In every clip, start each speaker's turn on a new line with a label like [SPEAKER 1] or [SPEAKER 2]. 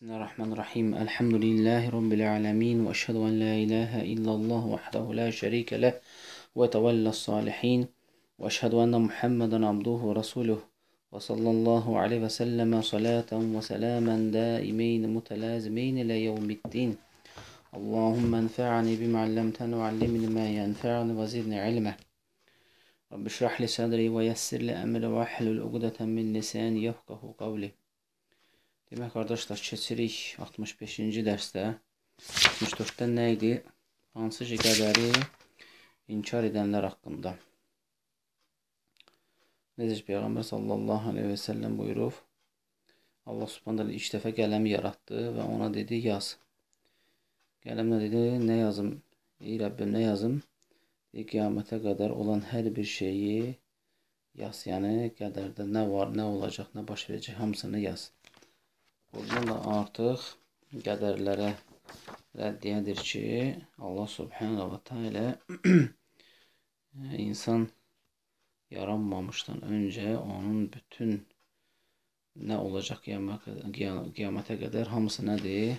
[SPEAKER 1] بسم الله الرحمن الرحيم الحمد لله رب العالمين وأشهد أن لا إله إلا الله وحده لا شريك له وتولى الصالحين وأشهد أن محمدا عبده ورسوله وصلى الله عليه وسلم صلاة وسلاما دائمين متلازمين إلى يوم الدين اللهم انفعني بما علمتني وعلمني ما ينفعني وزدني علما رب اشرح لي صدري ويسر لي أمري واحلل عقدة من لساني يفقه قولي Demək, qardaşlar, keçirik 65-ci dərsdə. 64-də nə idi? Hansı ki, qədəri inkar edənlər haqqında. Necə Peyğəmbər sallallahu aleyhi və səlləm buyurub, Allah subhanələ ilk dəfə qələmi yaratdı və ona dedi, yaz. Qələm nə dedi? Nə yazım? Ey Rəbbim, nə yazım? Deyir, qiyamətə qədər olan hər bir şeyi yaz. Yəni, qədərdə nə var, nə olacaq, nə baş verəcək, hamısını yaz. Bundan da artıq qədərlərə rəddiyədir ki, Allah subhanahu və teala insan yaranmamışdan öncə onun bütün nə olacaq qiyamətə qədər hamısı nədir?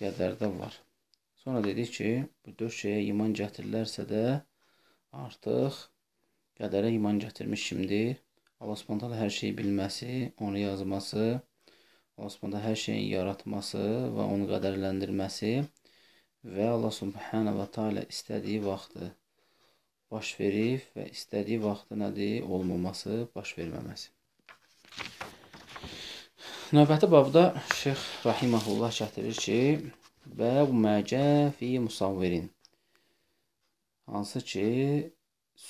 [SPEAKER 1] Qədərdə var. Sonra dedik ki, bu dörd şeyə iman gətirlərsə də artıq qədərə iman gətirmiş kimdir? Allah Subhanahu hər şeyi bilməsi, onu yazması, Allah Subhanahu hər şeyin yaratması və onu qədərləndirməsi və Allah Subhanahu va Taala istədiyi vaxtı baş verib və istədiyi vaxtı nədir? Olmaması, baş verməməsi. Növbəti babda Şeyx Rahiməhullah çətirir ki, Bəb məcə fi musavvirin. Hansı ki,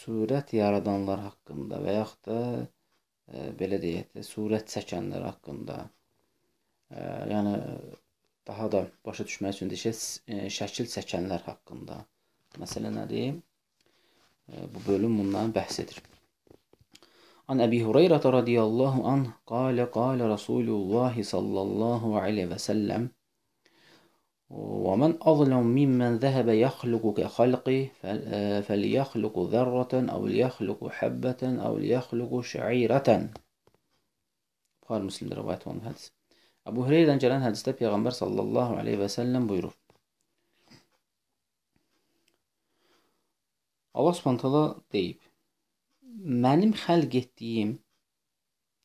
[SPEAKER 1] surət yaradanlar haqqında və yaxud da e, belə deyək də, surət çəkənlər haqqında yəni daha da başa düşmək üçün deyək e, şəkil çəkənlər haqqında. Məsələ nədir? Bu bölüm bundan bəhs edir. An Əbi Hüreyrə radiyallahu an qalə qalə Rasulullah sallallahu aleyhi və səlləm ومن أظلم ممن ذهب يخلق كخلقي فليخلق ذرة أو ليخلق حبة أو ليخلق شعيرة. بخار مسلم رواية هذا Əbu Hüreyrədən gələn hədisdə Peyğəmbər sallallahu aleyhi və səlləm buyurur. Allah spontala deyib, mənim xəlq etdiyim,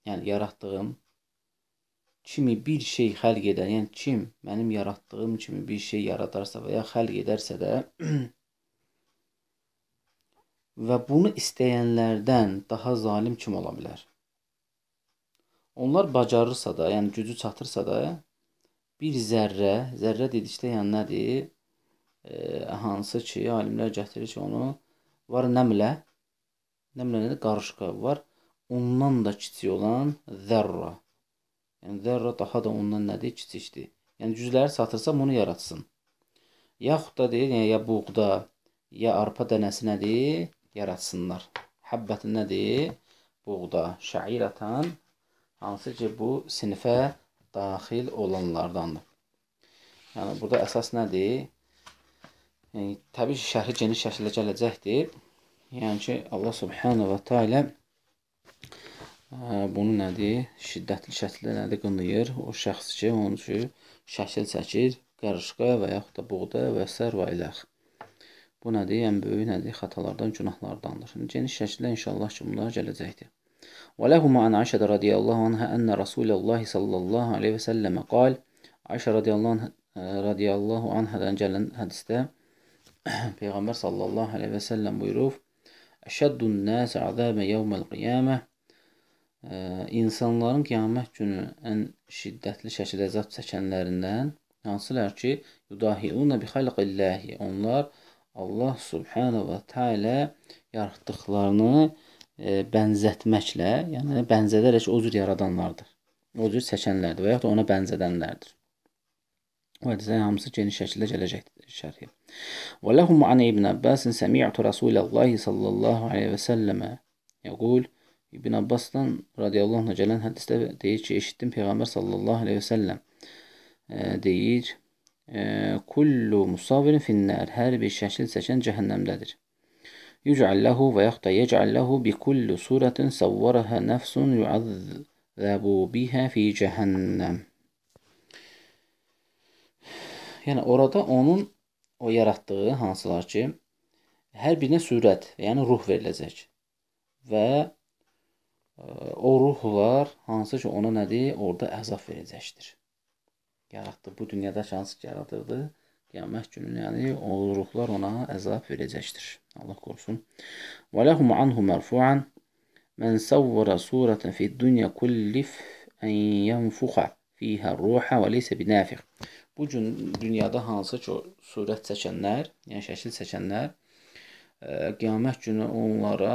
[SPEAKER 1] yəni yaratdığım kimi bir şey xəlq edən, yəni kim mənim yaratdığım kimi bir şey yaradarsa və ya xəlq edərsə də və bunu istəyənlərdən daha zalim kim ola bilər? Onlar bacarırsa da, yəni gücü çatırsa da, bir zərrə, zərrə dedikdə yəni nədir? E, hansı ki, alimlər gətirir ki, onu var nəmlə, nəmlə nədir? Qarışqa var. Ondan da kiçik olan zərrə. Yəni zərrə daha da ondan nədir? Kiçikdir. Yəni gücləri çatırsa bunu yaratsın. Yaxud da deyir, yəni ya buğda, ya arpa dənəsi nədir? Yaratsınlar. Həbbəti nədir? Buğda, şairatan Hansı ki, bu sinifə daxil olanlardandır. Yəni, burada əsas nədir? Yəni, təbii ki, şərhi geniş şəkildə gələcəkdir. Yəni ki, Allah subhanahu və teala e, bunu nədir? Şiddətli şəkildə nədir? Qınlayır. O şəxs ki, onun ki, şəkil çəkir, qarışqa və yaxud da buğda və s. və iləx. Bu nədir? Ən yəni, böyük nədir? Xatalardan, günahlardandır. Geniş şəkildə inşallah ki, bunlar gələcəkdir. ولهما عن عائشة رضي الله عنها أن رسول الله صلى الله عليه وسلم قال Ayşə radiyallahu anhadan gələn hədisdə Peyğəmbər sallallahu aleyhi və səlləm buyurub Əşəddun nəs azəbə yevməl qiyamə İnsanların qiyamət günü ən şiddətli şəkildə əzab çəkənlərindən hansılar ki, yudahiuna bi xalqilləhi. Onlar Allah subhanahu və təala yaratdıqlarını E, bənzətməklə, yəni bənzədərək o cür yaradanlardır. O cür çəkənlərdir və yaxud da ona bənzədənlərdir. O hədislərin hamısı geniş şəkildə gələcəkdir şərhi. Və ləhum an İbn Abbasin səmi'tu Rasulallahi sallallahu aleyhi və səlləmə yəqul İbn Abbasdan radiyallahu anhına gələn hədisdə deyir ki, eşitdim Peyğəmbər sallallahu aleyhi və səlləm e, deyir, e, kullu musavirin finnər, hər bir şəkil çəkən cəhənnəmdədir. يجعل له ويخطى يجعل له بكل صورة صورها نفس يعذب biha fi cehennem. Yəni orada onun o yaratdığı hansılar ki, hər birinə sürət, yəni ruh veriləcək. Və e, o ruhlar hansı ki ona nədir? Orada əzab verəcəkdir. Yaratdı bu dünyada şans yaradırdı. Qiyamət günü, yəni oğurluqlar ona əzab verəcəkdir. Allah qorusun. Və ləhum anhu mərfu'an Mən səvvərə surətən fi dünya kullif ən yənfuxa fiyhə ruhə və leysə binafiq. Bu gün dünyada hansı ki, surət çəkənlər, yəni şəkil çəkənlər, e, qiyamət günü onlara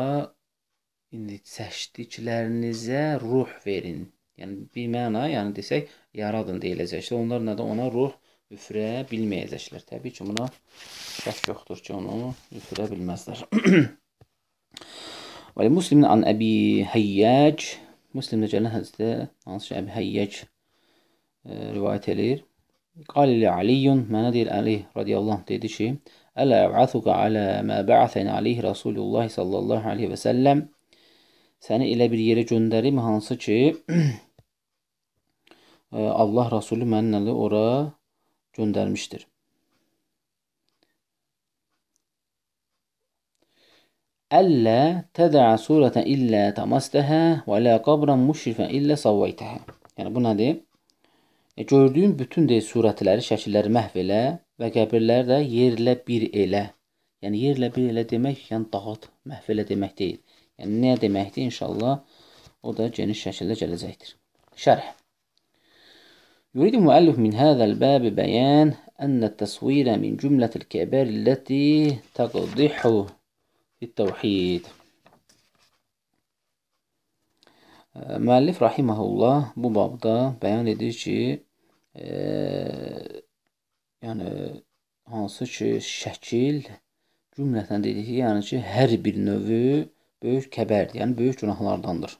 [SPEAKER 1] indi çəkdiklərinizə ruh verin. Yəni bir məna, yəni desək, yaradın deyiləcək. İşte onlar nədir? Ona ruh üfürə bilməyəcəklər. Təbii ki, buna şək yoxdur ki, onu üfürə bilməzlər. Və Müslimdə an Əbi Həyyac, Müslimdə gələn hədisdə hansı ki, Əbi Həyyac e, rivayət eləyir. Qali li Aliyyun, mənə deyir Ali radiyallahu anh, dedi ki, Ələ əb'athuka alə mə bə'athən aleyhi Rasulullah sallallahu aleyhi və səlləm Səni elə bir yerə göndərim, hansı ki, e, Allah Rasulü mənlə ora göndermiştir. Ella ted'a sureten illa tamasteha ve la qabran müşrifen illa savvayteha. Yəni bu nədir? E, gördüyün bütün deyə surətləri, şəkilləri məhv elə və qəbirləri də yerlə bir elə. Yəni yerlə bir elə demək, yəni dağıt, məhv elə demək deyil. Yəni nə deməkdir? İnşallah o da geniş şəkildə gələcəkdir. Şərh يريد المؤلف من هذا الباب بيان أن التصوير من جملة الكبائر التي تقضح في التوحيد Müəllif rahimehullah bu babda bəyan edir ki, e, yəni hansı ki, şəkil cümlətən dedik ki, yəni ki, hər bir növü böyük kəbərdir, yəni böyük günahlardandır.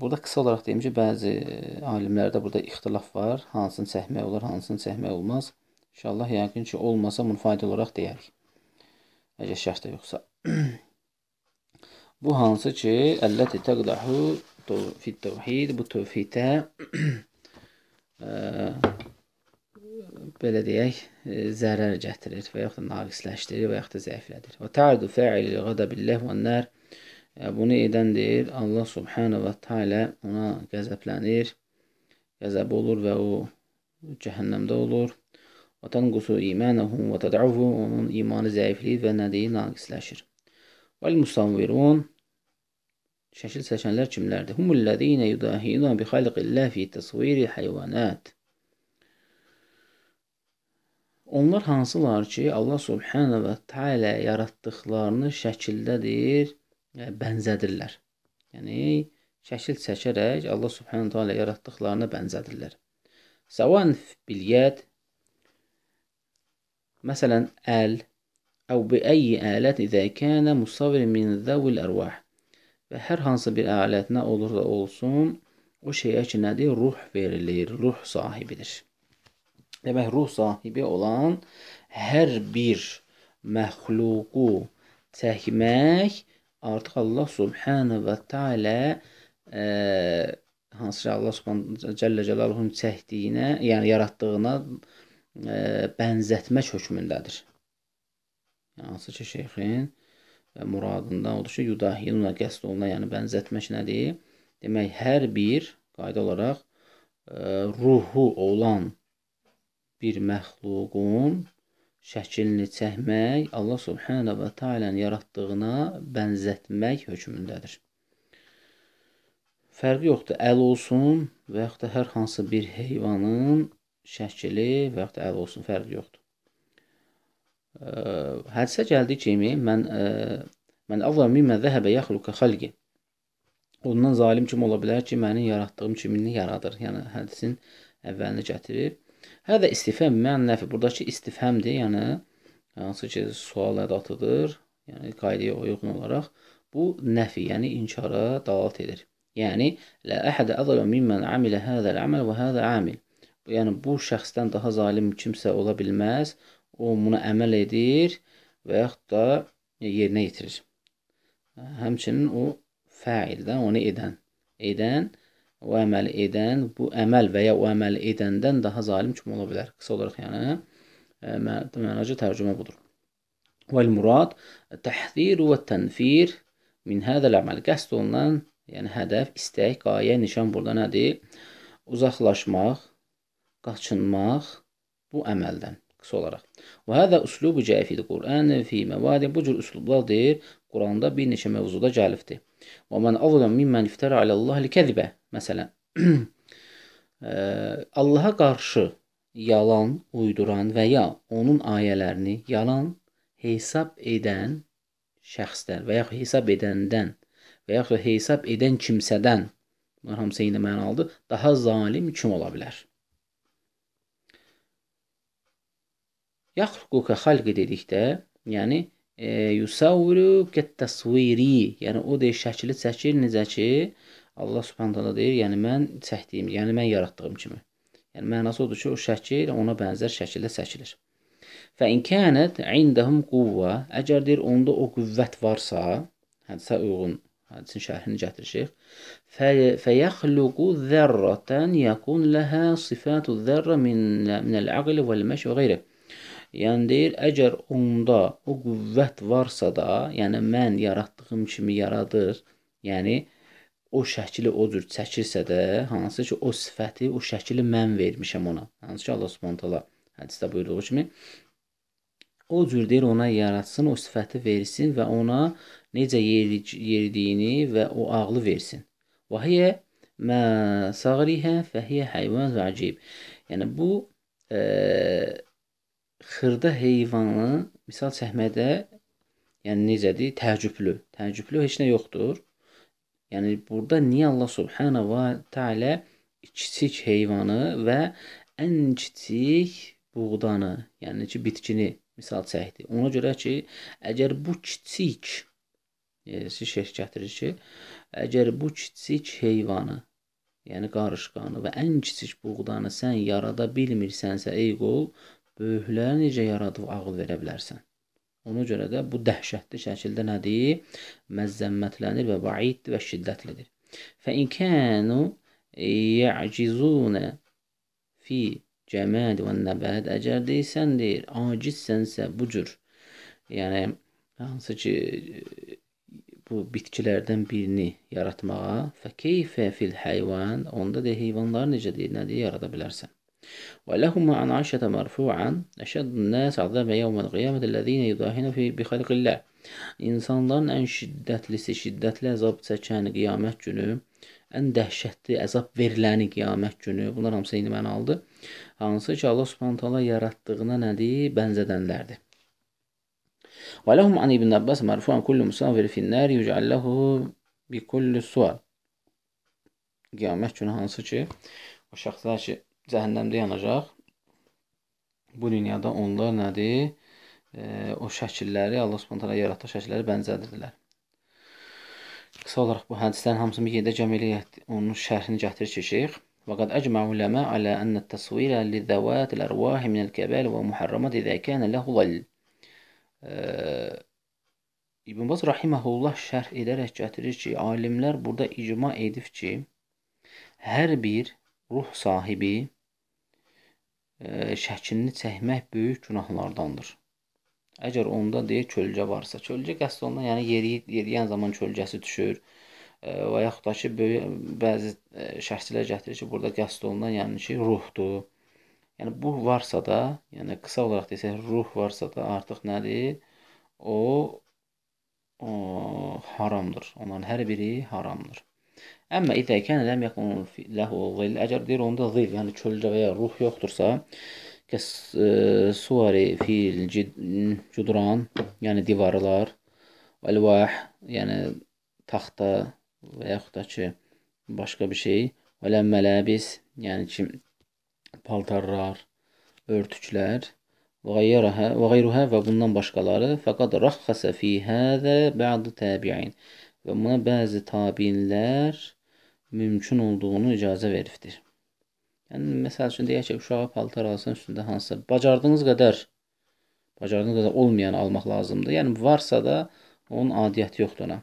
[SPEAKER 1] Burada qısa olaraq deyim ki, bəzi e, alimlərdə burada ixtilaf var. Hansını çəkmək olar, hansını çəkmək olmaz. İnşallah yəqin ki, olmasa bunu fayda olaraq deyərik. Əgər şərt də yoxsa. bu hansı ki, əlləti təqdahu fit təvhid, bu tövhidə e, belə deyək, e, zərər gətirir və yaxud da naqisləşdirir və yaxud da zəiflədir. Və tərdu fəili qadabilləh və nər Və bunu edən deyir, Allah subhanə və teala ona qəzəblənir, qəzəb olur və o cəhənnəmdə olur. Və tənqusu imanəhum və təd'uhu, onun imanı zəifliyir və nədiyi naqisləşir. Vəl musavvirun, şəkil çəkənlər kimlərdir? Humulləzine yudahidun bi xalqillah fi təsviri heyvanat. Onlar hansılar ki, Allah subhanə və teala yaratdıqlarını şəkildədir, E, bənzədirlər. Yəni şəkil çəkərək Allah Subhanahu taala yaratdıqlarına bənzədirlər. Səvan bil yad مثلا آل أو بأي آلات إذا كان مصور من ذوي الأرواح və hər hansı bir alət nə olursa olsun, o şeyə ki nədir? Ruh verilir, ruh sahibidir. Demək, ruh sahibi olan hər bir məxluqu çəkmək artıq Allah Subhanahu və Taala e, hansı ki Allah Subhanahu Cəllə Cəlaluhun çəkdiyinə, yəni yaratdığına ə, e, bənzətmək hökmündədir. Yəni, hansı ki şeyxin e, muradından odur ki, yudahiyuna qəsd olunan, yəni bənzətmək nədir? Demək, hər bir qayda olaraq ə, ruhu olan bir məxluqun şəklini çəkmək Allah subhanahu və taala yaratdığına bənzətmək hökmündədir. Fərqi yoxdur, əl olsun və yaxud da hər hansı bir heyvanın şəkli və yaxud da əl olsun, fərqi yoxdur. Hədisə gəldiyi kimi mən mən Allah mimə zəhəbə yaxluqa xalqi. Ondan zalim kim ola bilər ki, mənim yaratdığım kimini yaradır. Yəni hədisin əvvəlini gətirib Hədə istifham mən yəni nəfi. Buradakı istifhamdir, yəni hansı ki, sual ədatıdır. Yəni qaydaya uyğun olaraq bu nəfi, yəni inkara dalat edir. Yəni la ahad azlamu mimmen amila hada al-amal və hada amil. Yəni bu şəxsdən daha zalim kimsə ola bilməz. O buna əməl edir və yaxud da yerinə yetirir. Həmçinin o fəildən onu edən, edən o əməl edən bu əməl və ya o əməl edəndən daha zalim kim ola bilər? Qısa olaraq yəni e, mənaca tərcümə budur. Vəl murad təhzir və tənfir min hədəl əməl. Qəsd olunan, yəni hədəf, istək, qayə, nişan burada nədir? Uzaqlaşmaq, qaçınmaq bu əməldən qısa olaraq. Və hədə üslubu cəfil Qur'an fi məvadi bu cür üslublar deyir, Quranda bir neçə mövzuda gəlibdir. Və mən azlam mimən iftara alə Allah kəzibə. Məsələn, e, Allaha qarşı yalan uyduran və ya onun ayələrini yalan hesab edən şəxslər və yaxud hesab edəndən və yaxud hesab edən kimsədən bunlar hamısı eyni mənalıdır, daha zalim kim ola bilər? Yaxruqu xalqi dedikdə, yəni e, yusavviru kət-təsviri, yəni o deyir şəkli çəkir necə ki, Allah Subhanahu taala deyir, yəni mən çəkdiyim, yəni mən yaratdığım kimi. Yəni mənası odur ki, o şəkil ona bənzər şəkildə çəkilir. Fə in kanat indahum quvva, əgər deyir onda o qüvvət varsa, hədisə uyğun hədisin şərhini gətirəcək. Fəyəxluqu zərratan yakun laha sifatu zərrə min min al-aql wal-mash və qeyri. Yəni deyir, əgər onda o qüvvət varsa da, yəni mən yaratdığım kimi yaradır, yəni o şəkli o cür çəkirsə də, hansı ki o sifəti, o şəkli mən vermişəm ona. Hansı ki Allah Subhanahu taala hədisdə buyurduğu kimi o cür deyir ona yaratsın, o sifəti versin və ona necə yeridiyini və o ağlı versin. Və hiyə mə sağrihə fəhiyə heyvan və acib. Yəni bu e, xırda heyvanı misal çəkmədə yəni necədir? Təəccüblü. Təəccüblü heç nə yoxdur. Yəni burada niyə Allah Subhanahu va Taala kiçik heyvanı və ən kiçik buğdanı, yəni ki, bitkini misal çəkdi. Ona görə ki, əgər bu kiçik e, siz şərh gətirir ki, əgər bu kiçik heyvanı, yəni qarışqanı və ən kiçik buğdanı sən yarada bilmirsənsə, ey qul, böyüklərə necə yaradıb ağıl verə bilərsən? Ona görə də bu dəhşətli şəkildə nədir? Məzəmmətlənir və vaiddir və şiddətlidir. Fə inkanu ya'cizuna fi cəməd və nəbəd əgər deysən deyir, acizsənsə bu cür. Yəni hansı ki bu bitkilərdən birini yaratmağa fə keyfə fil heyvan onda da heyvanları necə deyir, nədir yarada bilərsən? ولهما عن عائشة مرفوعا أشد الناس عذابا يوم القيامة الذين yudahin بخلق الله İnsanların ən şiddətlisi, şiddətli əzab çəkən qiyamət günü, ən dəhşətli əzab veriləni qiyamət günü, bunlar hamısı eyni mənalıdır. Hansı ki, Allah Subhanahu taala yaratdığına nədir? Bənzədənlərdir. Və lahum an ibn Abbas marfu'an kullu musafir fi'n-nar yuj'al lahu bi kulli suwar. Qiyamət günü hansı ki, o şəxslər ki, cəhənnəmdə yanacaq. Bu dünyada onlar nədir? E, o şəkilləri, Allah Subhanahu yaratdığı şəkilləri bənzədirdilər. Qısa olaraq bu hədislərin hamısını bir yerdə cəm eləyək, onun şərhini gətirir keçik. وقد أجمع العلماء على أن التصوير لذوات الأرواح من الكبال والمحرمات إذا كان له ظل İbn Baz rahimehullah şərh edərək gətirir ki, alimlər burada icma edib ki, hər bir ruh sahibi E, şəklini çəkmək böyük günahlardandır. Əgər onda deyək kölgə varsa, kölgə qəsd ondan yəni yeri, yeriyən zaman kölgəsi düşür e, və yaxud da ki, böyük, bəzi e, şərhçilər gətirir ki, burada qəsd olunan yəni ki, ruhdur. Yəni bu varsa da, yəni qısa olaraq desək, ruh varsa da artıq nədir? O, o haramdır. Onların hər biri haramdır. Əmmə idə kənə ləm yəkun ləhu qeyl əcər deyir, onda zil, yəni çölcə və ya ruh yoxdursa, kəs e, suvari fil cudran, yəni divarlar, əlvah, yəni taxta və yaxud da ki, başqa bir şey, və ləm mələbis, yəni ki, paltarlar, örtüklər, və qeyruhə və bundan başqaları, fəqad rəxxəsə fi həzə bə'd təbi'in və buna bəzi tabinlər, mümkün olduğunu icazə veribdir. Yəni, məsəl üçün deyək ki, uşağa paltar alsın üstündə hansısa bacardığınız qədər, bacardığınız qədər olmayanı almaq lazımdır. Yəni, varsa da onun adiyyəti yoxdur ona.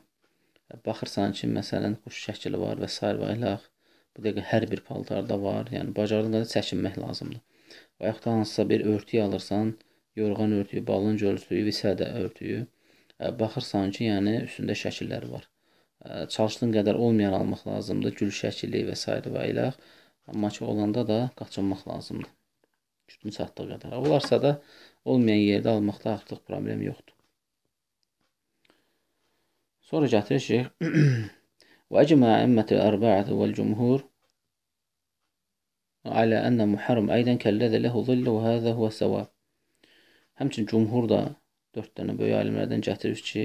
[SPEAKER 1] E, baxırsan ki, məsələn, quş şəkili var və s. və ilaq. Bu dəqiqə hər bir paltarda var. Yəni, bacardığın qədər çəkinmək lazımdır. Və yaxud da hansısa bir örtüyü alırsan, yorğan örtüyü, balınc örtüyü, visədə örtüyü. E, baxırsan ki, yəni üstündə şəkillər var çalışdığın qədər olmayan almaq lazımdır. Gül şəkili və s. və ilə. Amma ki, olanda da qaçınmaq lazımdır. Kütün çatdığı qədər. Olarsa da olmayan yerdə almaqda artıq problem yoxdur. Sonra gətirir şeyx. وأجمع أئمة الأربعة والجمهور على أن محرم أيضا كالذي له ظل وهذا هو السواب. Həmçin cumhur da 4 dənə böyük alimlərdən gətirir ki,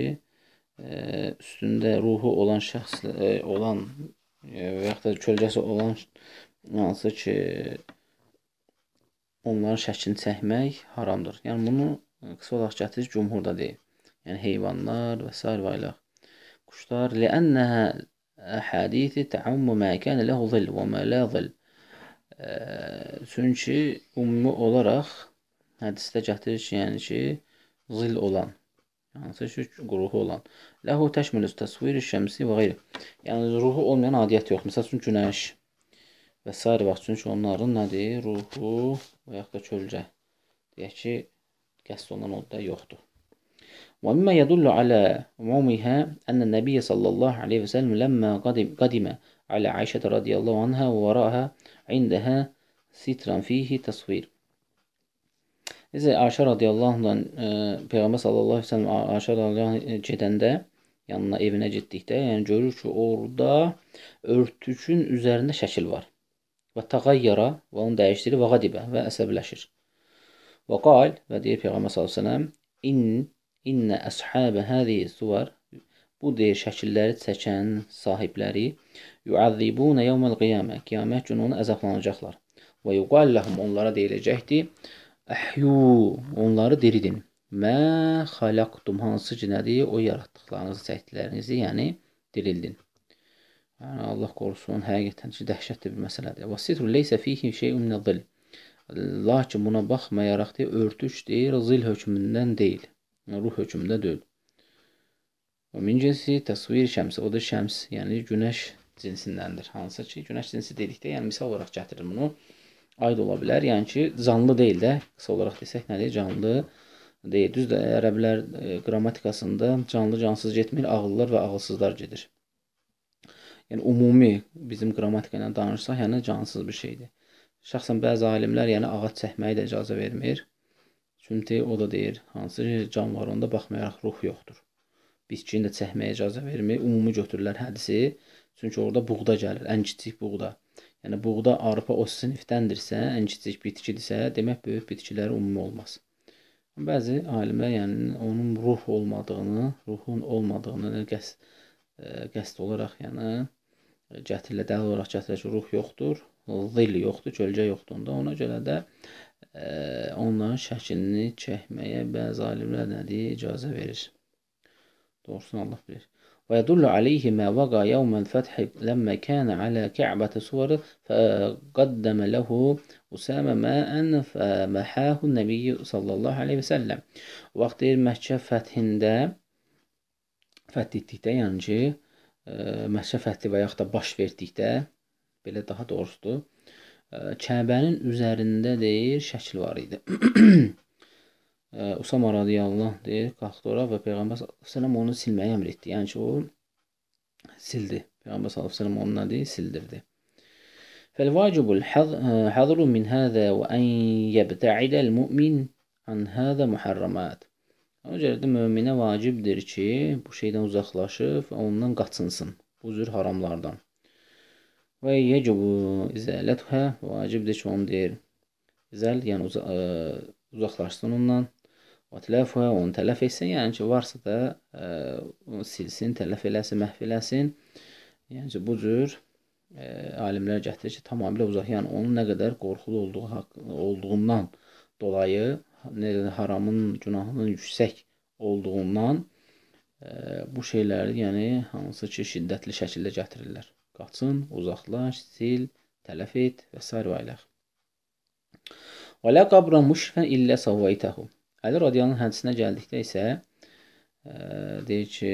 [SPEAKER 1] üstündə ruhu olan şəxs olan və yaxud da kölgəsi olan hansı ki onların şəklini çəkmək haramdır. Yəni bunu qısa olaraq gətirir cumhurda deyil. Yəni heyvanlar və sair və ilə quşlar li'annəha ahadisi ta'ammu ma kana lahu zil və ma la zil. Çünki ümumi olaraq hədisdə gətirir ki, yəni ki zil olan hansı ki, ruhu olan. Ləhu təşmülüs təsviri şəmsi və qeyri. Yəni, ruhu olmayan adiyyət yox. Məsəl üçün, günəş və s. vaxt üçün ki, onların nədir? Ruhu və yaxud da kölcə. Deyək ki, qəsd olunan odda yoxdur. ومما يدل على عمومها أن النبي صلى الله عليه وسلم لما قدم, قدم على عائشة رضي الله عنها ورأها عندها سترا فيه تصوير Necə Ayşə radiyallahu anhla e, Peyğəmbər sallallahu əleyhi və səlləm Ayşə radiyallahu anh, e, gedəndə yanına evinə getdikdə, yəni görür ki, orada örtükün üzərində şəkil var. Və tağayyara və onu dəyişdirir və qadibə və əsəbləşir. Və qal və deyir Peyğəmbər sallallahu əleyhi və səlləm in inna ashabə hadihi suvar bu deyir şəkilləri çəkən sahibləri yuazibuna yevmel qiyamə qiyamət günü onu əzablanacaqlar. Və yuqallahum onlara deyiləcəkdir Əhyu, onları diridin. Mə xalaqtum hansı ki nədir? O yaratdıqlarınızı, çəkdiklərinizi, yəni dirildin. Yəni Allah qorusun, həqiqətən ki dəhşətli bir məsələdir. Vasitru leysə fihi şey'un min zil. Lakin buna baxmayaraq deyə örtüş deyir, zil hökmündən deyil. Yəni ruh hökmündə deyil. O min cinsi təsvir şəmsi, o da şəms, yəni günəş cinsindəndir. Hansı ki günəş cinsi dedikdə, yəni misal olaraq gətirir bunu aid ola bilər. Yəni ki, canlı deyil də, qısa olaraq desək nədir? Canlı deyil. Düz də ərəblər e, qrammatikasında canlı cansız getmir, ağıllılar və ağılsızlar gedir. Yəni ümumi bizim qrammatika ilə danışsaq, yəni cansız bir şeydir. Şəxsən bəzi alimlər yəni ağac çəkməyə də icazə vermir. Çünki o da deyir, hansı can var onda baxmayaraq ruh yoxdur. Bitkini də çəkməyə icazə vermir. Ümumi götürürlər hədisi. Çünki orada buğda gəlir, ən kiçik buğda. Yəni buğda, arpa o sinifdəndirsə, ən kiçik bitkidirsə, demək böyük bitkiləri ümumi olmaz. Bəzi alimlər yəni onun ruh olmadığını, ruhun olmadığını qəsd e, qəsd olaraq, yəni gətirlə dəlil olaraq gətirək ki, ruh yoxdur, zil yoxdur, kölgə yoxdur onda. Ona görə də ə, e, onların şəklini çəkməyə bəzi alimlər nədir icazə verir. Doğrusunu Allah bilir. ويدل عليه ما وقع يوم الفتح لما كان على كعبة صور فقدم له أسامة ماء فمحاه النبي صلى الله عليه وسلم وقت Məkkə fəthində fəth etdikdə, yəni ki, Məkkə fəthi və yaxud da baş verdikdə, belə daha doğrusudur, Kəbənin üzərində deyir, şəkil var idi. Usama radiyallahu anh deyir, qalxdı ora və Peyğəmbər s.ə.v onu silməyi əmr etdi. Yəni ki, o sildi. Peyğəmbər s.ə.v onu nədir? Sildirdi. فالواجب الحذر من هذا وأن يبتعد المؤمن عن هذا محرمات. O görə də möminə vacibdir ki, bu şeydən uzaqlaşıb ondan qaçınsın. Bu cür haramlardan. Və yəcubu izələtuhə vacibdir ki, onu deyir. İzəl, yəni uza ə, uzaqlaşsın ondan və tələfə onu tələf etsin, yəni ki, varsa da ə, onu silsin, tələf eləsin, məhv eləsin. Yəni ki, bu cür ə, alimlər gətirir ki, tamamilə uzaq, yəni onun nə qədər qorxulu olduğu haqq, olduğundan dolayı, nə qədər haramın, günahının yüksək olduğundan ə, bu şeyləri, yəni hansı ki, şiddətli şəkildə gətirirlər. Qaçın, uzaqlaş, sil, tələf et və sair və ilə. ولا قبر مشرفا إلا سويته Əli radiyanın hədisinə gəldikdə isə ə, e, deyir ki,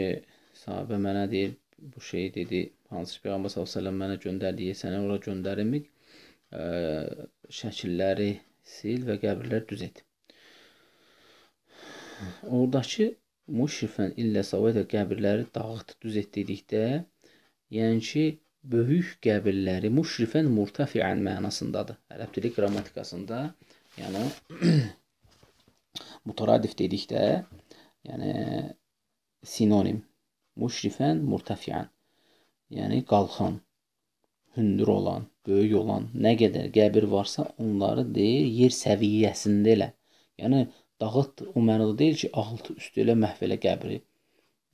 [SPEAKER 1] sahabə mənə deyir, bu şeyi dedi, hansı Peyğəmbər sallallahu əleyhi və səlləm mənə göndərdiyi, sənə ora göndərilmik, e, şəkilləri sil və qəbirlər düz et. Oradakı müşrifən illə savayda qəbirləri dağıt düz et dedikdə, yəni ki, böyük qəbirləri müşrifən murtafiən mənasındadır. Ərəb dili qrammatikasında, yəni Mutoradif dedikdə, yəni sinonim müşrifən, murtafiən. Yəni qalxan, hündür olan, böyük olan, nə qədər qəbir varsa, onları deyir yer səviyyəsində elə. Yəni dağıt o mənada deyil ki, altı üstü elə məhv elə qəbri.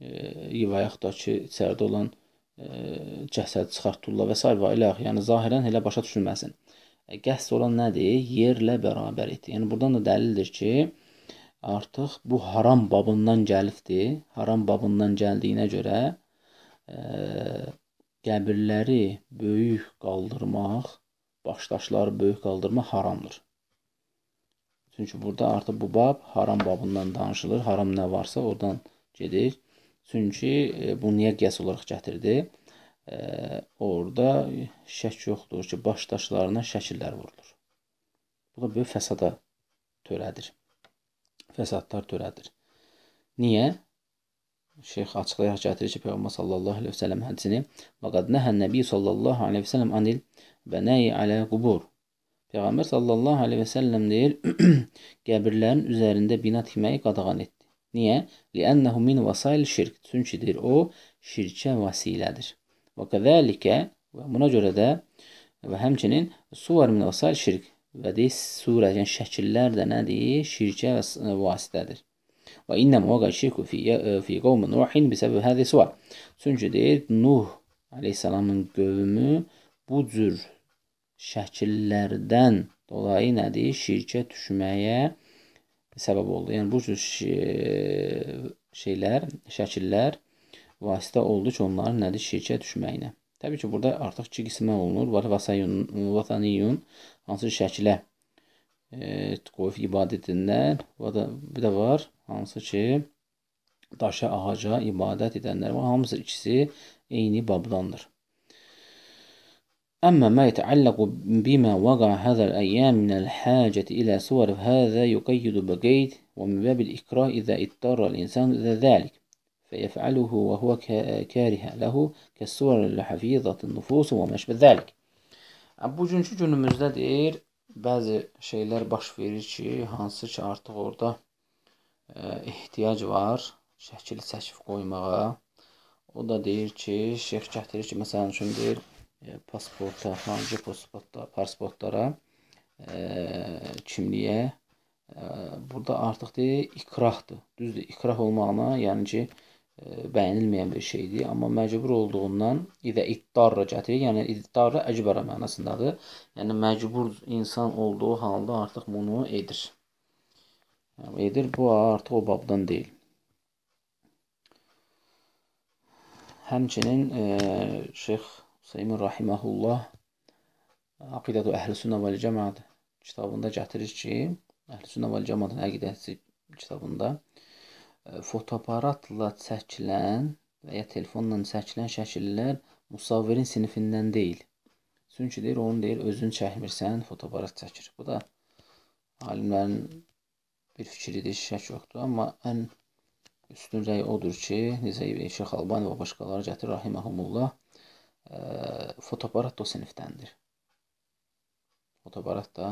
[SPEAKER 1] E, və yaxud da ki, içəridə olan e, cəsəd çıxartdılar və s. və ilə, yəni zahirən elə başa düşülməsin. Qəsd olan nədir? Yerlə bərabər etdi. Yəni buradan da dəlildir ki, Artıq bu haram babından gəlibdir. Haram babından gəldiyinə görə ə, e, qəbirləri böyük qaldırmaq, başdaşları böyük qaldırmaq haramdır. Çünki burada artıq bu bab haram babından danışılır. Haram nə varsa oradan gedir. Çünki ə, e, bu niyə qiyas olaraq gətirdi? Ə, e, orada şək yoxdur ki, başdaşlarına şəkillər vurulur. Bu da böyük fəsada törədir fəsadlar törədir. Niyə? Şeyx açıqlayaraq gətirir ki, Peyğəmbər sallallahu əleyhi və səlləm hədisini "Vaqad nəhän nəbi sallallahu əleyhi və səlləm anil bənəyi alə qubur" Peyğəmbər sallallahu əleyhi və səlləm deyir, qəbirlərin üzərində bina tikməyi qadağan etdi. Niyə? Li'annahu min vasail şirk. Çünki deyir, o şirkə vasilədir. Və kəzəlikə və buna görə də və həmçinin suvar min vasail şirk. Və deyiz, surə, yəni şəkillər də nədir? Şirkə və e, vasitədir. Və innəm vəqə şirku fi e, qovmu Nuhin bisəbəb hədi sual. Çünki deyir, Nuh aleyhissalamın qövmü bu cür şəkillərdən dolayı nədir? Şirkə düşməyə səbəb oldu. Yəni, bu cür e, şeylər, şəkillər vasitə oldu ki, onların nədir? Şirkə düşməyinə. Təbii ki, burada artıq iki qismə olunur. Var vataniyun, hansı şəkilə e, qoyub ibadə edənlər, bir də var hansı ki, daşa, ağaca ibadət edənlər var. Hamısı ikisi eyni babdandır. أما ما يتعلق بما وقع هذا الأيام من الحاجة إلى صور هذا يقيد بقيد ومن باب الإكراه إذا اضطر الإنسان إلى ذلك فيفعله وهو كاره له كالسور لhafizat nüfus və məşbə zəlik. Bu günkü günümüzdə deyir, bəzi şeylər baş verir ki, hansı ki artıq orada ə, e, ehtiyac var şəkili çəkif qoymağa. O da deyir ki, şeyx gətirir ki, məsələn üçün deyir, ə, e, pasporta, hangi pasportda, pasportlara, ə, e, kimliyə ə, burada artıq deyir, ikrahdır. Düzdür, ikrah olmağına, yəni ki, bəyənilməyən bir şeydir, amma məcbur olduğundan idə iddarra gətirir. Yəni iddarra əcbərə mənasındadır. Yəni məcbur insan olduğu halda artıq bunu edir. Yəni, edir bu artıq o babdan deyil. Həmçinin e, Şeyx Hüseyn rahimehullah Aqidatu Əhlüsünnə vəl Cəmaət kitabında gətirir ki, Əhlüsünnə vəl Cəmaətin əqidəsi kitabında E, fotoaparatla çəkilən və ya telefonla çəkilən şəkillər müsavirin sinifindən deyil. Çünki deyir, onu deyir, özün çəkmirsən, fotoaparat çəkir. Bu da alimlərin bir fikridir, şək yoxdur. Amma ən üstün rəy odur ki, necə Şeyx Albani və başqaları gətirir, rahiməhumullah, ə, e, fotoaparat da o sinifdəndir. Fotoaparat da,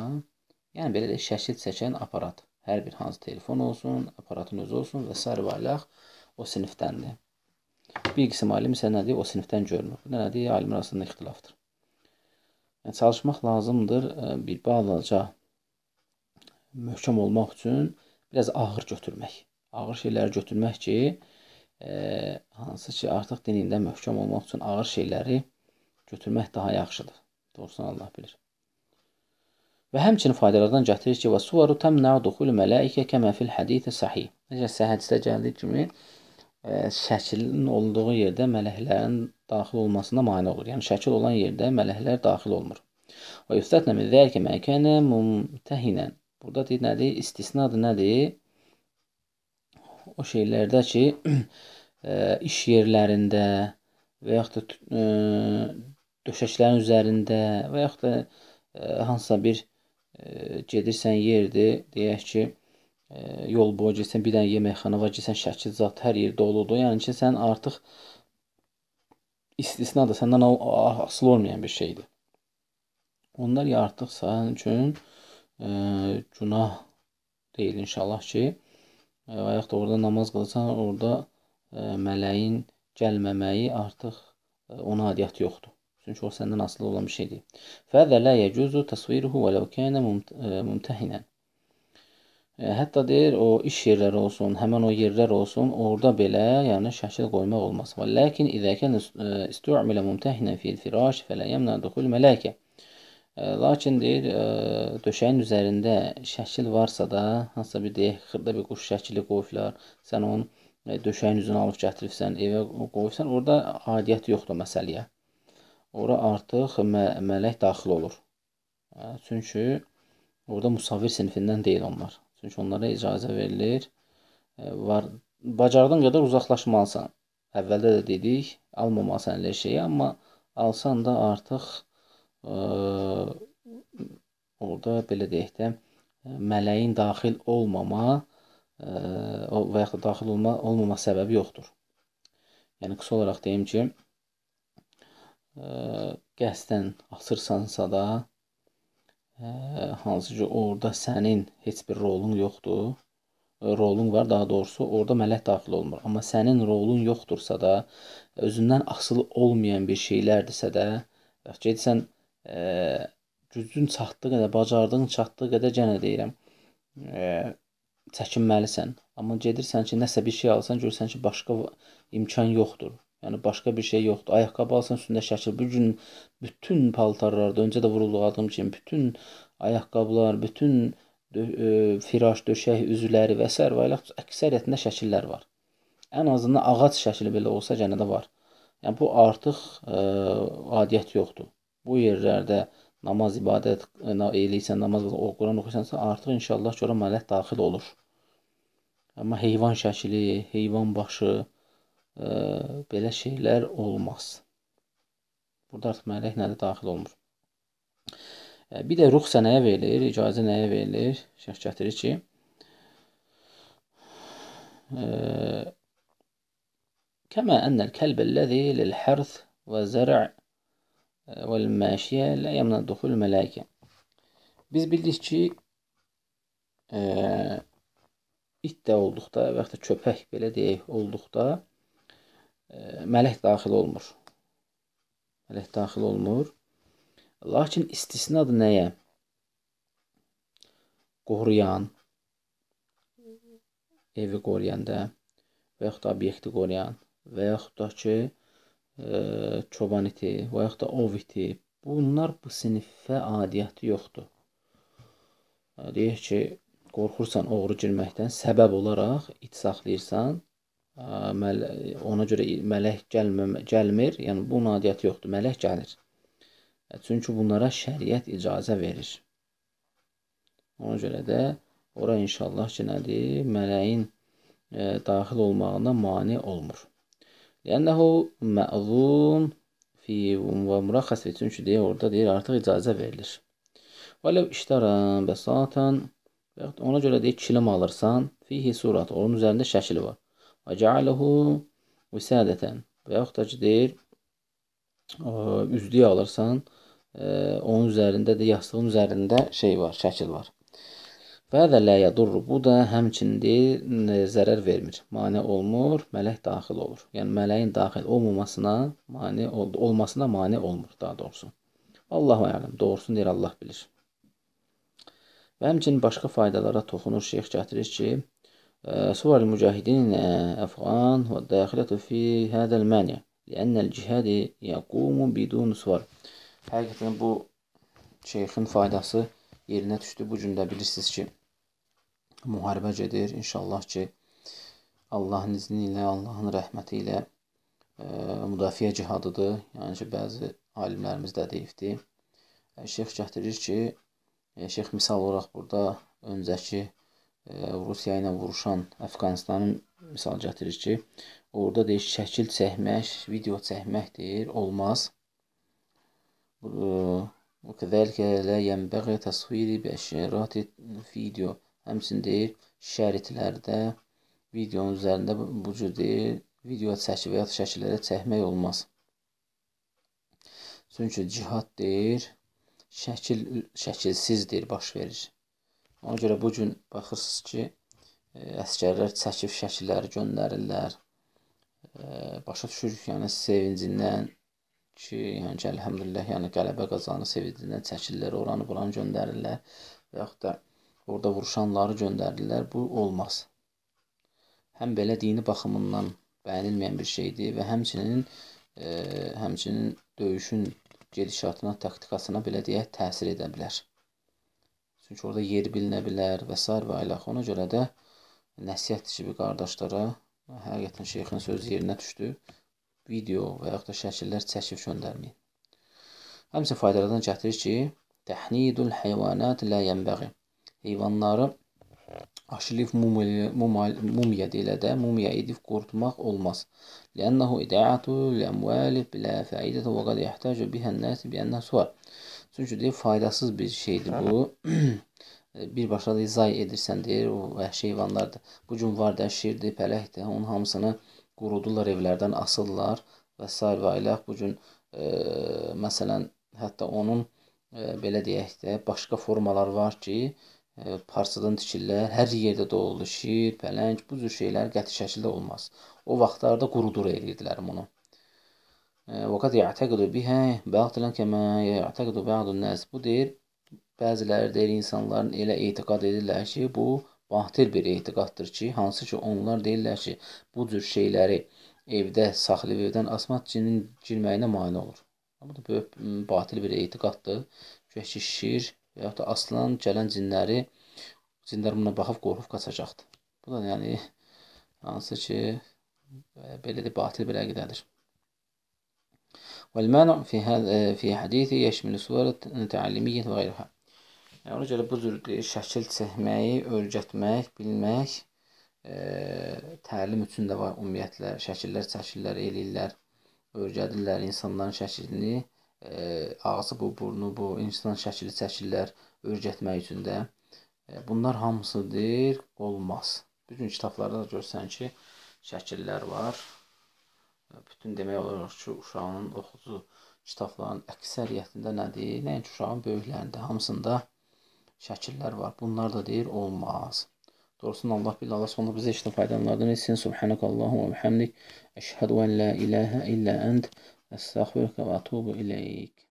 [SPEAKER 1] yəni belə də şəkil çəkən aparat. Hər bir hansı telefon olsun, aparatın özü olsun və s. və alaq o sinifdəndir. Bir qism alim isə nədir? O sinifdən görünür. Bu nədir? Alim arasında ixtilafdır. Yəni, çalışmaq lazımdır e, bir balaca möhkəm olmaq üçün biraz ağır götürmək. Ağır şeyləri götürmək ki, e, hansı ki, artıq dinində möhkəm olmaq üçün ağır şeyləri götürmək daha yaxşıdır. Doğrusunu Allah bilir. Və həmçinin faydalardan gətirir ki, və suvaru təmnə duxul mələikə kəmə fil həditə sahih. Necə səhədisdə gəldiyi kimi ə, e, şəklin olduğu yerdə mələklərin daxil olmasına mane olur. Yəni şəkil olan yerdə mələklər daxil olmur. Və yustətnə min zəlikə məkənə mumtəhinən. Burada deyir nədir? İstisnadır nədir? O şeylərdə ki, ə, e, iş yerlərində və yaxud da ə, e, döşəklərin üzərində və yaxud da ə, hansısa bir gedirsən yerdir, deyək ki, ə, yol boyu getsən bir dənə yeməkxana var, getsən şəkil zat hər yer doludur. Yəni ki, sən artıq istisnadır, səndən asılı olmayan bir şeydir. Onlar ya artıq sənin üçün ə, günah deyil inşallah ki, ə, ayaq da orada namaz qılsan, orada ə, mələyin gəlməməyi artıq ə, ona adiyyat yoxdur. Çünki o səndən asılı olan bir şeydir. Fəzə la yecuzu təsviruhu və ləv kənə mumtahinən. E, e, hətta deyir, o iş yerləri olsun, həmin o yerlər olsun, orada belə, yəni şəkil qoymaq olmaz. Və lakin izə kən e, istu'milə mumtahinən fil firaş fələ yəmnə duxul mələkə. Lakin deyir, döşəyin üzərində şəkil varsa da, hansısa bir deyək, xırda bir quş şəkili qoyublar, sən onu döşəyin üzünə alıb gətiribsən, evə qoyubsan, orada adiyyət yoxdur məsələyə ora artıq mə mələk daxil olur. Hə, çünki orada musavvir sinifindən deyil onlar. Çünki onlara icazə verilir. Hə, var bacardığın qədər uzaqlaşmalısan. Əvvəldə də dedik, almamalısan elə şeyi, amma alsan da artıq ə, orada belə deyək də mələyin daxil olmama ə, və yaxud daxil olma olmama səbəbi yoxdur. Yəni qısa olaraq deyim ki, qəsdən açırsansa da, hansı ki, orada sənin heç bir rolun yoxdur. Rolun var, daha doğrusu orada mələk daxil olmur. Amma sənin rolun yoxdursa da, özündən asılı olmayan bir şeylərdirsə də, bax gedirsən gücün çatdığı qədər, bacardığın çatdığı qədər yenə deyirəm, ə, çəkinməlisən. Amma gedirsən ki, nəsə bir şey alsan, görsən ki, başqa imkan yoxdur. Yəni başqa bir şey yoxdur. Ayaqqabı alsan üstündə şəkil. Bu gün bütün paltarlarda öncə də vurulduğum kimi bütün ayaqqabılar, bütün dö ə, e, firaş, döşək üzvləri və s. və ilə əksəriyyətində şəkillər var. Ən azından ağac şəkli belə olsa yenə də var. Yəni bu artıq ə, e, adiyyət yoxdur. Bu yerlərdə namaz ibadət e, eləyirsən, namaz o Quran oxuyursansa artıq inşallah görə mələk daxil olur. Amma heyvan şəkli, heyvan başı, e, belə şeylər olmaz. Burada artıq mələk nədir daxil olmur. E, bir də ruxsa nəyə verilir, icazə nəyə verilir? Şəx gətirir ki, كما أن الكلب الذي للحرث وزرع والماشية لا يمنع دخول الملائكة Biz bildik ki, ə, it də olduqda və yaxud da köpək belə deyək olduqda mələk daxil olmur. Mələk daxil olmur. Lakin istisnadır nəyə? Qoruyan, evi qoruyanda və yaxud da obyekti qoruyan və yaxud da ki, ə, çoban iti və yaxud da ov iti. Bunlar bu sinifə adiyyəti yoxdur. Deyək ki, qorxursan oğru girməkdən səbəb olaraq it saxlayırsan, ona görə mələk gəlmə, gəlmir, yəni bu nadiyyət yoxdur, mələk gəlir. E, çünki bunlara şəriət icazə verir. Ona görə də ora inşallah ki, nədir? Mələyin e, daxil olmağına mane olmur. Yəni, məzun fi və mürəxəs fi çünki deyir, orada deyir, artıq icazə verilir. Və ləv iştərən bəsatən ona görə deyir, kilim alırsan, fihi surat, onun üzərində şəkili var. Və cəaləhu vüsədətən və yaxud da ki, deyir, üzlüyə alırsan, e, onun üzərində də, yastığın üzərində şey var, şəkil var. Və də ləyə durru, bu da həmçinin deyir, e, zərər vermir, mane olmur, mələk daxil olur. Yəni, mələyin daxil olmamasına, mane, olmasına mane olmur, daha doğrusu. Allahu ələm, doğrusunu deyir, Allah bilir. Və həmçinin başqa faydalara toxunur, şeyx gətirir ki, صور المجاهدين الأفغان والداخلة في هذا المانع لأن الجهاد يقوم بدون صور Həqiqətən bu şeyxin faydası yerinə düşdü. Bu gün də bilirsiniz ki, müharibə gedir. İnşallah ki, Allahın izni ilə, Allahın rəhməti ilə ə, müdafiə cihadıdır. Yəni ki, bəzi alimlərimiz də deyibdi. Şeyx gətirir ki, şeyx misal olaraq burada öncəki Rusiya ilə vuruşan Əfqanistanın misal gətirir ki, orada deyir şəkil çəkmək, video çəkmək deyir, olmaz. Bu e, kədəlikə lə yənbəği təsviri bəşərati video. Həmçinin deyir şəritlərdə videonun üzərində bu cür deyir, video çəkib və ya şəkillərə çəkmək olmaz. Çünki cihad deyir, şəkil şəkilsizdir baş verir. Ona görə bu gün baxırsınız ki, e, əskərlər çəkib şəkilləri göndərirlər. E, başa düşürük, yəni sevincindən ki, yəni ki, əlhəmdülillah, yəni qələbə qazanı sevincindən çəkirlər, oranı buranı göndərirlər və yaxud da orada vuruşanları göndərirlər. Bu olmaz. Həm belə dini baxımından bəyənilməyən bir şeydir və həmçinin ə, e, həmçinin döyüşün gedişatına, taktikasına belə deyək, təsir edə bilər. Çünki orada yer bilinə bilər və s. və ilaxı. Ona görə də nəsihətdir ki, bir qardaşlara həqiqətən şeyxin sözü yerinə düşdü. Video və yaxud da şəkillər çəkib göndərməyin. Həmsə faydalardan gətirir ki, təhnidul heyvanat la yənbəği. Heyvanları aşılif mumya deyilə də mumya edib qurutmaq olmaz. Lənnəhu idaatu ləmvəli bilə fəidətə və qad ehtəcə bihən nəsi biyənə sual. Çünki deyir faydasız bir şeydir bu. Birbaşa da izah edirsən deyir, o vəhşi heyvanlardır. Bu gün var da şirdir, pələkdir, onun hamısını qurudurlar evlərdən, asırlar və s. və ilaq bu gün e, məsələn hətta onun e, belə deyək də başqa formalar var ki, e, parçadan tikirlər, hər yerdə doğulur şir, pələng, bu cür şeylər qəti şəkildə olmaz. O vaxtlarda qurudur eləyirdilər bunu. وقد يعتقد بها batılan كما يعتقد بعض الناس. Bu deyir, bəziləri deyir, insanların elə etiqad edirlər ki, bu batil bir etiqaddır ki, hansı ki onlar deyirlər ki, bu cür şeyləri evdə saxlayıb evdən asmat cinin girməyinə mane olur. Bu da böyük batil bir etiqaddır. Görək ki, şir və yaxud da aslan gələn cinləri cinlər buna baxıb qorxub qaçacaqdır. Bu da yəni hansı ki belə də batil bir əqidədir. والمانع في هذا في حديثه يشمل صورة təlimiyyə və qeyrəhə. Yəni, ona görə bu cür şəkil çəkməyi, öyrətmək, bilmək e, təlim üçün də var. Ümumiyyətlə, şəkillər çəkirlər, eləyirlər, öyrədirlər insanların şəklini. E, ağzı bu, burnu bu, insan şəkili çəkirlər öyrətmək üçün də. E, bunlar hamısıdır, olmaz. Bütün kitablarda da görsən ki, şəkillər var bütün demək olar ki, uşağın oxucu kitabların əksəriyyətində nədir? Nəinki uşağın böyüklərində, hamısında şəkillər var. Bunlar da deyir olmaz. Doğrusunu Allah bilir, Allah sonra bizə işlə faydalanlardan etsin. Subhanak Allahumma və bihamdik. Əşhədu en la ilahə illə ənd. Əstəğfirukə və ətubu iləyik.